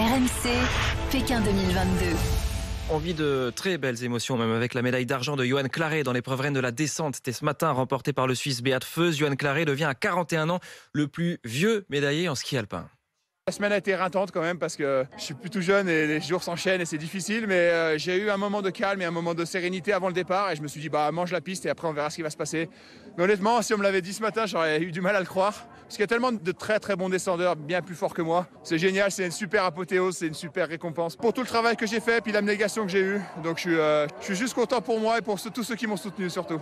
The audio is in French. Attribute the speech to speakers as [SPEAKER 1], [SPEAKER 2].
[SPEAKER 1] RMC, Pékin 2022.
[SPEAKER 2] On vit de très belles émotions, même avec la médaille d'argent de Johan Claret dans l'épreuve reine de la descente. C'était ce matin remporté par le Suisse Beat Feuze. Johan Claret devient à 41 ans le plus vieux médaillé en ski alpin.
[SPEAKER 3] La semaine a été rintante quand même parce que je suis plus tout jeune et les jours s'enchaînent et c'est difficile, mais euh, j'ai eu un moment de calme et un moment de sérénité avant le départ et je me suis dit bah mange la piste et après on verra ce qui va se passer. Mais honnêtement, si on me l'avait dit ce matin, j'aurais eu du mal à le croire. Parce qu'il y a tellement de très très bons descendeurs, bien plus forts que moi. C'est génial, c'est une super apothéose, c'est une super récompense pour tout le travail que j'ai fait, puis l'abnégation que j'ai eue. Donc je suis, euh, juste content pour moi et pour tous ceux qui m'ont soutenu surtout.